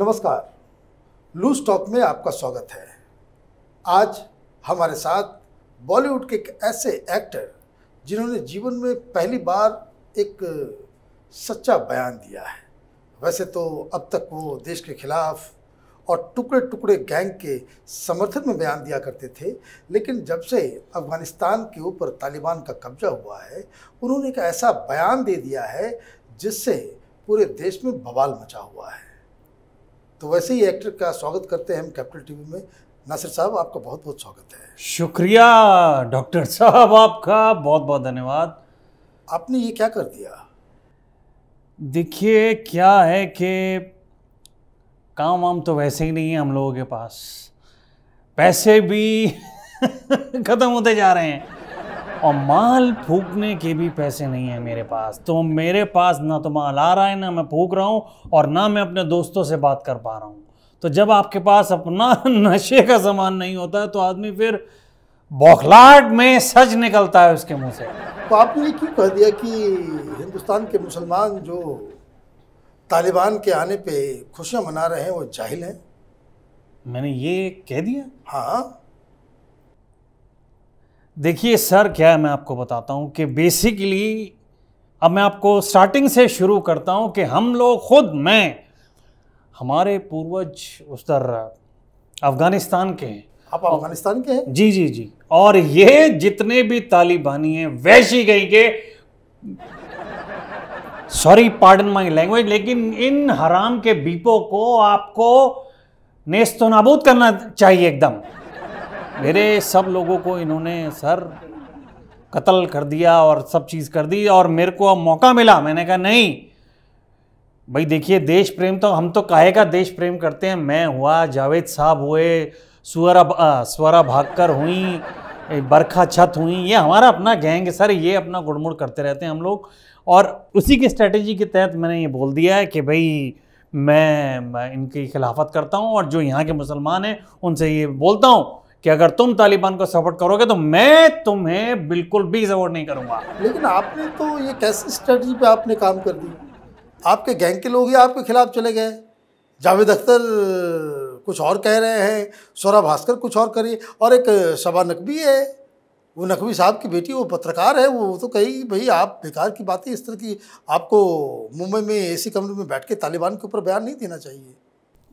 नमस्कार loose talk में आपका स्वागत है आज हमारे साथ बॉलीवुड के एक ऐसे एक्टर जिन्होंने जीवन में पहली बार एक सच्चा बयान दिया है वैसे तो अब तक वो देश के खिलाफ और टुकड़े टुकड़े गैंग के समर्थन में बयान दिया करते थे लेकिन जब से अफगानिस्तान के ऊपर तालिबान का कब्जा हुआ है उन्होंने एक ऐसा बयान दे दिया है जिससे पूरे देश में बवाल मचा हुआ है तो वैसे ही एक्टर का स्वागत करते हैं हम कैपिटल टीवी में नासिर साहब आपका बहुत बहुत स्वागत है शुक्रिया डॉक्टर साहब आपका बहुत बहुत धन्यवाद आपने ये क्या कर दिया देखिए क्या है कि काम वाम तो वैसे ही नहीं है हम लोगों के पास पैसे भी ख़त्म होते जा रहे हैं और माल फूकने के भी पैसे नहीं है मेरे पास तो मेरे पास ना तो माल आ रहा है ना मैं फूक रहा हूँ और ना मैं अपने दोस्तों से बात कर पा रहा हूँ तो जब आपके पास अपना नशे का सामान नहीं होता है तो आदमी फिर बौखलाहट में सच निकलता है उसके मुंह से तो आपने क्यों कह दिया कि हिंदुस्तान के मुसलमान जो तालिबान के आने पे खुशियां मना रहे हैं वो जाहिल हैं मैंने ये कह दिया हाँ देखिए सर क्या है मैं आपको बताता हूँ कि बेसिकली अब मैं आपको स्टार्टिंग से शुरू करता हूँ कि हम लोग खुद मैं हमारे पूर्वज उधर अफ़गानिस्तान के हैं आप अफगानिस्तान के हैं जी जी जी और ये जितने भी तालिबानी हैं वैसी गई के सॉरी पार्डन माई लैंग्वेज लेकिन इन हराम के बीपों को आपको नेस्त नाबूद करना चाहिए एकदम मेरे सब लोगों को इन्होंने सर कत्ल कर दिया और सब चीज़ कर दी और मेरे को अब मौका मिला मैंने कहा नहीं भाई देखिए देश प्रेम तो हम तो काहे का देश प्रेम करते हैं मैं हुआ जावेद साहब हुए सुअरा स्वरा भागकर हुई बरखा छत हुई ये हमारा अपना गैंग है सर ये अपना गुड़मुड़ करते रहते हैं हम लोग और उसी की स्ट्रेटेजी के तहत मैंने ये बोल दिया है कि भाई मैं, मैं इनकी खिलाफत करता हूँ और जो यहाँ के मुसलमान हैं उनसे ये बोलता हूँ कि अगर तुम तालिबान को सपोर्ट करोगे तो मैं तुम्हें बिल्कुल भी सपोर्ट नहीं करूंगा लेकिन आपने तो ये कैसी स्ट्रेटजी पे आपने काम कर दी आपके गैंग के लोग ही आपके खिलाफ चले गए जावेद अख्तर कुछ और कह रहे हैं सौरा भास्कर कुछ और करिए और एक शबा नकवी है वो नकवी साहब की बेटी वो पत्रकार है वो तो कही भाई आप बेकार की बातें इस तरह की आपको मुंबई में ए कमरे में बैठ के तालिबान के ऊपर बयान नहीं देना चाहिए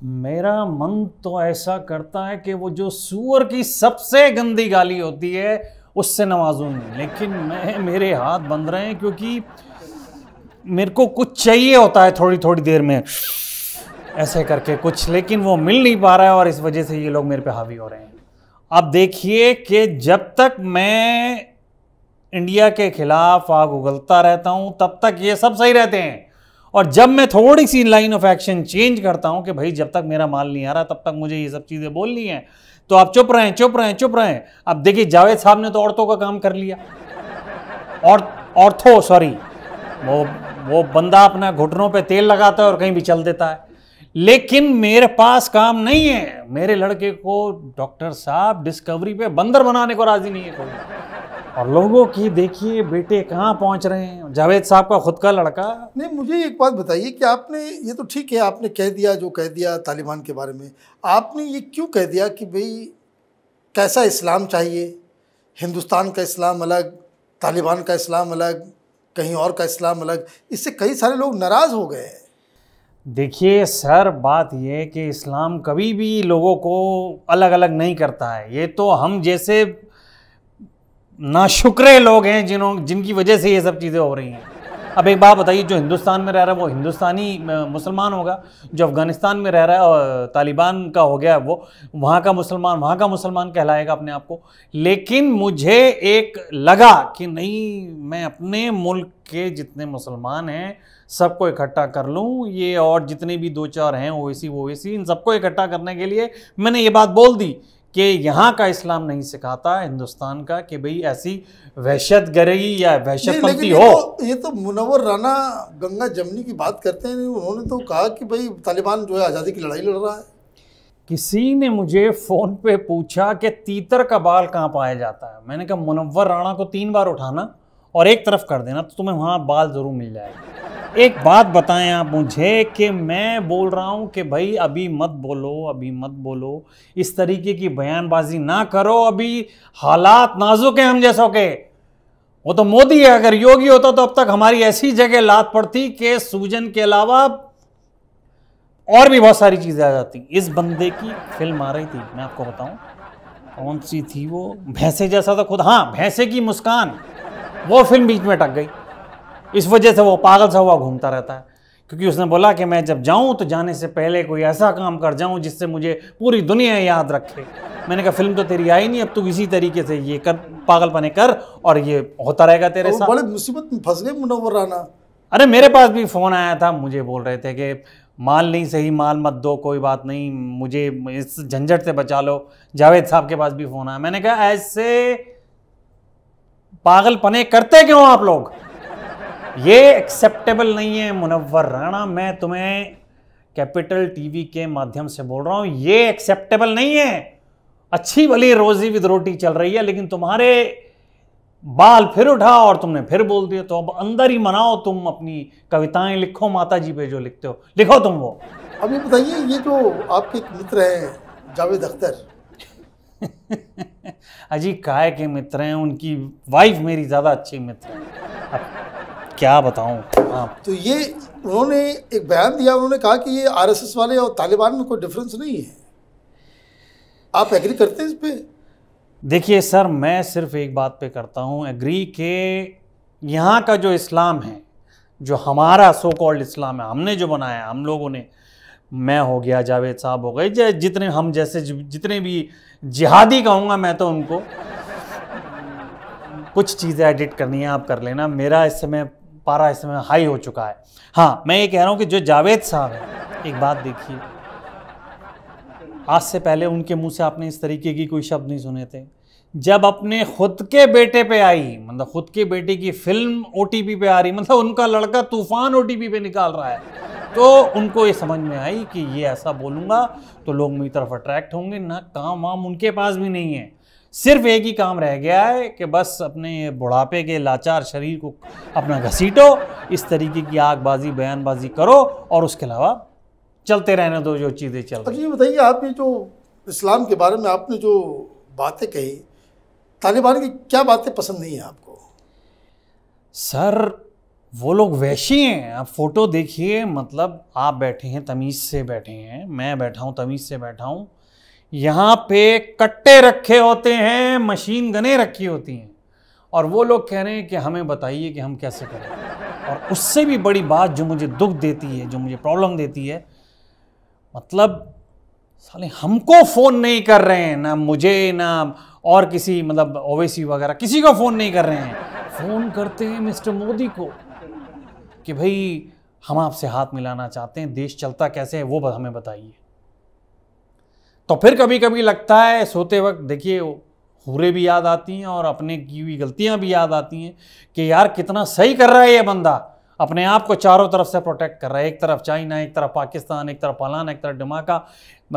मेरा मन तो ऐसा करता है कि वो जो सूअर की सबसे गंदी गाली होती है उससे नहीं लेकिन मैं मेरे हाथ बंद रहे हैं क्योंकि मेरे को कुछ चाहिए होता है थोड़ी थोड़ी देर में ऐसे करके कुछ लेकिन वो मिल नहीं पा रहा है और इस वजह से ये लोग मेरे पे हावी हो रहे हैं अब देखिए कि जब तक मैं इंडिया के खिलाफ आग उगलता रहता हूँ तब तक ये सब सही रहते हैं और जब मैं थोड़ी सी लाइन ऑफ एक्शन चेंज करता हूं कि भाई जब तक मेरा माल नहीं आ रहा तब तक मुझे ये सब चीज़ें बोलनी है तो आप चुप रहे चुप रहे चुप रहे अब देखिए जावेद साहब ने तो औरतों का काम कर लिया और औरथो सॉरी वो वो बंदा अपना घुटनों पे तेल लगाता है और कहीं भी चल देता है लेकिन मेरे पास काम नहीं है मेरे लड़के को डॉक्टर साहब डिस्कवरी पे बंदर बनाने को राजी नहीं है कोई और लोगों की देखिए बेटे कहाँ पहुँच रहे हैं जावेद साहब का खुद का लड़का नहीं मुझे एक बात बताइए कि आपने ये तो ठीक है आपने कह दिया जो कह दिया तालिबान के बारे में आपने ये क्यों कह दिया कि भाई कैसा इस्लाम चाहिए हिंदुस्तान का इस्लाम अलग तालिबान का इस्लाम अलग कहीं और का इस्लाम अलग इससे कई सारे लोग नाराज़ हो गए हैं देखिए सर बात यह कि इस्लाम कभी भी लोगों को अलग अलग नहीं करता है ये तो हम जैसे ना शुक्रे लोग हैं जिन्हों जिनकी वजह से ये सब चीज़ें हो रही हैं अब एक बात बताइए जो हिंदुस्तान में रह रहा है वो हिंदुस्तानी मुसलमान होगा जो अफ़गानिस्तान में रह रहा है और तालिबान का हो गया वो वहाँ का मुसलमान वहाँ का मुसलमान कहलाएगा अपने आप को लेकिन मुझे एक लगा कि नहीं मैं अपने मुल्क के जितने मुसलमान हैं सबको इकट्ठा कर लूँ ये और जितने भी दो चार हैं ओवैसी वैसी इन सबको इकट्ठा करने के लिए मैंने ये बात बोल दी कि यहाँ का इस्लाम नहीं सिखाता हिंदुस्तान का कि भाई ऐसी वहशत गरी या वहशत हो तो, ये तो मुनवर राना गंगा जमनी की बात करते हैं उन्होंने तो कहा कि भाई तालिबान जो है आज़ादी की लड़ाई लड़ रहा है किसी ने मुझे फ़ोन पे पूछा कि तीतर का बाल कहाँ पाया जाता है मैंने कहा मुनवर राणा को तीन बार उठाना और एक तरफ कर देना तो तुम्हें वहाँ बाल ज़रूर मिल जाएगा एक बात बताएं आप मुझे कि मैं बोल रहा हूं कि भाई अभी मत बोलो अभी मत बोलो इस तरीके की बयानबाजी ना करो अभी हालात नाजुक हैं हम जैसों के वो तो मोदी है अगर योगी होता तो अब तक हमारी ऐसी जगह लात पड़ती कि सूजन के अलावा और भी बहुत सारी चीज़ें आ जाती इस बंदे की फिल्म आ रही थी मैं आपको बताऊं कौन सी थी वो भैंसे जैसा तो खुद हाँ भैंसे की मुस्कान वो फिल्म बीच में टक गई इस वजह से वो पागल सा हुआ घूमता रहता है क्योंकि उसने बोला कि मैं जब जाऊं तो जाने से पहले कोई ऐसा काम कर जाऊं जिससे मुझे पूरी दुनिया याद रखे मैंने कहा फिल्म तो तेरी आई नहीं अब तू इसी तरीके से ये कर पागलपने कर और ये होता रहेगा तेरे साथ बड़े मुसीबत में फंस गए मुनवर राना अरे मेरे पास भी फ़ोन आया था मुझे बोल रहे थे कि माल नहीं सही माल मत दो कोई बात नहीं मुझे इस झंझट से बचा लो जावेद साहब के पास भी फ़ोन आया मैंने कहा ऐसे पागलपने करते क्यों आप लोग ये एक्सेप्टेबल नहीं है मुनवर राणा मैं तुम्हें कैपिटल टीवी के माध्यम से बोल रहा हूं ये एक्सेप्टेबल नहीं है अच्छी भली रोजी विद रोटी चल रही है लेकिन तुम्हारे बाल फिर उठा और तुमने फिर बोल दिया तो अब अंदर ही मनाओ तुम अपनी कविताएं लिखो माता जी पे जो लिखते हो लिखो तुम वो अब ये बताइए ये जो आपके मित्र हैं जावेद अख्तर अजी काय के मित्र हैं उनकी वाइफ मेरी ज़्यादा अच्छी मित्र है क्या बताऊँ हाँ। तो ये उन्होंने एक बयान दिया उन्होंने कहा कि ये आरएसएस वाले और तालिबान में कोई डिफरेंस नहीं है आप एग्री करते हैं इस पर देखिए सर मैं सिर्फ एक बात पे करता हूँ एग्री के यहाँ का जो इस्लाम है जो हमारा सो कॉल्ड इस्लाम है हमने जो बनाया हम लोगों ने मैं हो गया जावेद साहब हो गए जितने हम जैसे जितने भी जिहादी कहूँगा मैं तो उनको कुछ चीज़ें एडिट करनी है आप कर लेना मेरा इस समय पारा इस समय हाई हो चुका है हाँ मैं ये कह रहा हूँ कि जो जावेद साहब हैं एक बात देखिए आज से पहले उनके मुंह से आपने इस तरीके की कोई शब्द नहीं सुने थे जब अपने खुद के बेटे पे आई मतलब खुद के बेटे की फिल्म ओ पे आ रही मतलब उनका लड़का तूफान ओ पे निकाल रहा है तो उनको ये समझ में आई कि ये ऐसा बोलूँगा तो लोग मेरी तरफ अट्रैक्ट होंगे ना काम वाम उनके पास भी नहीं है सिर्फ एक ही काम रह गया है कि बस अपने बुढ़ापे के लाचार शरीर को अपना घसीटो इस तरीके की आगबाजी बयानबाजी करो और उसके अलावा चलते रहने दो जो चीज़ें चल अच्छा, रही ये बताइए आपने जो इस्लाम के बारे में आपने जो बातें कही तालिबान की क्या बातें पसंद नहीं हैं आपको सर वो लोग वैशी हैं आप फ़ोटो देखिए मतलब आप बैठे हैं तमीज़ से बैठे हैं मैं बैठा हूँ तमीज़ से बैठा हूँ यहाँ पे कट्टे रखे होते हैं मशीन गने रखी होती हैं और वो लोग कह रहे हैं कि हमें बताइए कि हम कैसे करें और उससे भी बड़ी बात जो मुझे दुख देती है जो मुझे प्रॉब्लम देती है मतलब साले हमको फ़ोन नहीं कर रहे हैं ना मुझे ना और किसी मतलब ओवैसी वगैरह किसी को फ़ोन नहीं कर रहे हैं फ़ोन करते हैं मिस्टर मोदी को कि भाई हम आपसे हाथ मिलाना चाहते हैं देश चलता कैसे है वो हमें बताइए तो फिर कभी कभी लगता है सोते वक्त देखिए हुरे भी याद आती हैं और अपने की हुई गलतियां भी याद आती हैं कि यार कितना सही कर रहा है ये बंदा अपने आप को चारों तरफ से प्रोटेक्ट कर रहा है एक तरफ चाइना एक तरफ पाकिस्तान एक तरफ फलान एक तरफ धमाका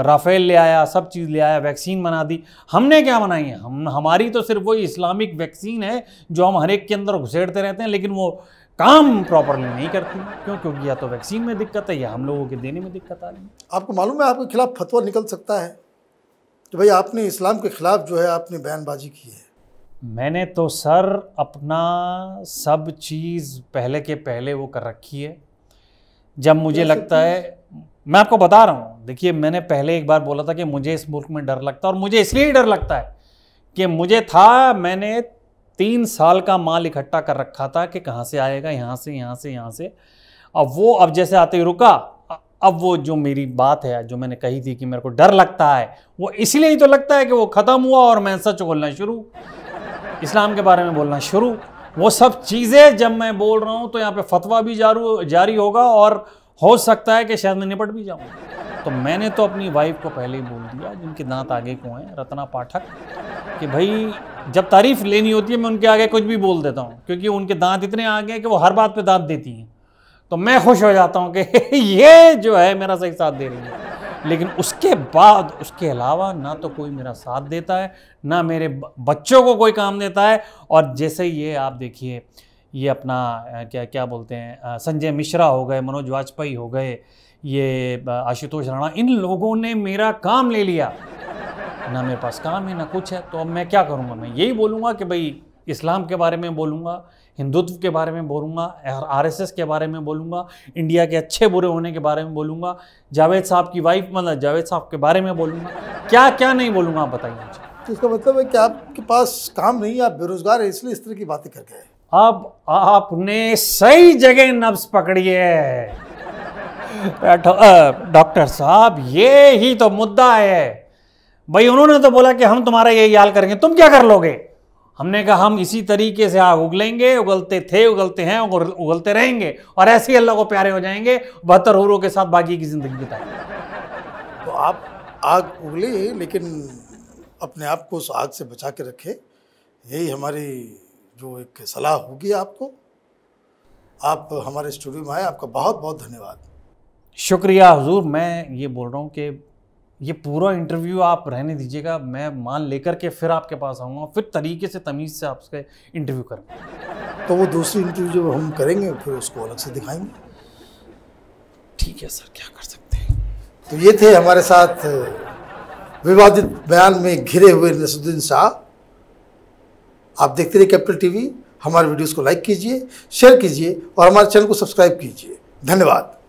राफेल ले आया सब चीज़ ले आया वैक्सीन बना दी हमने क्या बनाई है हम हमारी तो सिर्फ वही इस्लामिक वैक्सीन है जो हम हर एक के अंदर घुसेड़ते रहते हैं लेकिन वो काम प्रॉपरली नहीं करती क्यों क्योंकि या तो वैक्सीन में दिक्कत है या हम लोगों के देने में दिक्कत आ रही है आपको मालूम है आपके खिलाफ फतवा निकल सकता है कि भाई आपने इस्लाम के खिलाफ जो है आपने बयानबाजी की है मैंने तो सर अपना सब चीज़ पहले के पहले वो कर रखी है जब मुझे लगता है मैं आपको बता रहा हूँ देखिए मैंने पहले एक बार बोला था कि मुझे इस मुल्क में डर लगता है और मुझे इसलिए ही डर लगता है कि मुझे था मैंने तीन साल का माल इकट्ठा कर रखा था कि कहाँ से आएगा यहाँ से यहाँ से यहाँ से अब वो अब जैसे आते ही रुका अब वो जो मेरी बात है जो मैंने कही थी कि मेरे को डर लगता है वो इसलिए ही तो लगता है कि वो ख़त्म हुआ और मैं सच बोलना शुरू इस्लाम के बारे में बोलना शुरू वो सब चीज़ें जब मैं बोल रहा हूँ तो यहाँ पे फतवा भी जारू जारी होगा और हो सकता है कि शायद मैं निपट भी जाऊँ तो मैंने तो अपनी वाइफ को पहले ही बोल दिया जिनके दांत आगे को हैं रत्ना पाठक कि भाई जब तारीफ़ लेनी होती है मैं उनके आगे कुछ भी बोल देता हूँ क्योंकि उनके दांत इतने आगे हैं कि वो हर बात पर दांत देती हैं तो मैं खुश हो जाता हूँ कि ये जो है मेरा सही साथ दे रही है लेकिन उसके बाद उसके अलावा ना तो कोई मेरा साथ देता है ना मेरे बच्चों को कोई काम देता है और जैसे ये आप देखिए ये अपना क्या क्या बोलते हैं संजय मिश्रा हो गए मनोज वाजपेयी हो गए ये आशुतोष राणा इन लोगों ने मेरा काम ले लिया ना मेरे पास काम है ना कुछ है तो अब मैं क्या करूँगा मैं यही बोलूँगा कि भाई इस्लाम के बारे में बोलूँगा हिंदुत्व के बारे में बोलूँगा एस के बारे में बोलूँगा इंडिया के अच्छे बुरे होने के बारे में बोलूँगा जावेद साहब की वाइफ मतलब जावेद साहब के बारे में बोलूँगा क्या क्या नहीं बोलूँगा आप बताइए मुझे तो इसका मतलब है कि आपके पास काम नहीं है आप बेरोजगार हैं इसलिए इस तरह की बातें करके आए अब आपने सही जगह नब्स पकड़ी है डॉक्टर साहब ये ही तो मुद्दा है भाई उन्होंने तो बोला कि हम तुम्हारा ये याल करेंगे तुम क्या कर लोगे हमने कहा हम इसी तरीके से आग उगलेंगे उगलते थे उगलते हैं उगलते रहेंगे और ऐसे ही अल्लाह को प्यारे हो जाएंगे बहत्तर हूरों के साथ बाकी की ज़िंदगी बिताए तो आप आग उगली लेकिन अपने आप को उस आग से बचा के रखे यही हमारी जो एक सलाह होगी आपको आप हमारे स्टूडियो में आए आपका बहुत बहुत धन्यवाद शुक्रिया हजूर मैं ये बोल रहा हूँ कि ये पूरा इंटरव्यू आप रहने दीजिएगा मैं मान लेकर के फिर आपके पास आऊँगा फिर तरीके से तमीज़ से आपसे इंटरव्यू करूँगा तो वो दूसरी इंटरव्यू जब हम करेंगे फिर उसको अलग से दिखाएंगे ठीक है सर क्या कर सकते हैं तो ये थे हमारे साथ विवादित बयान में घिरे हुए नसुद्दीन शाह आप देखते रहिए कैपिटल टीवी हमारे वीडियोस को लाइक कीजिए शेयर कीजिए और हमारे चैनल को सब्सक्राइब कीजिए धन्यवाद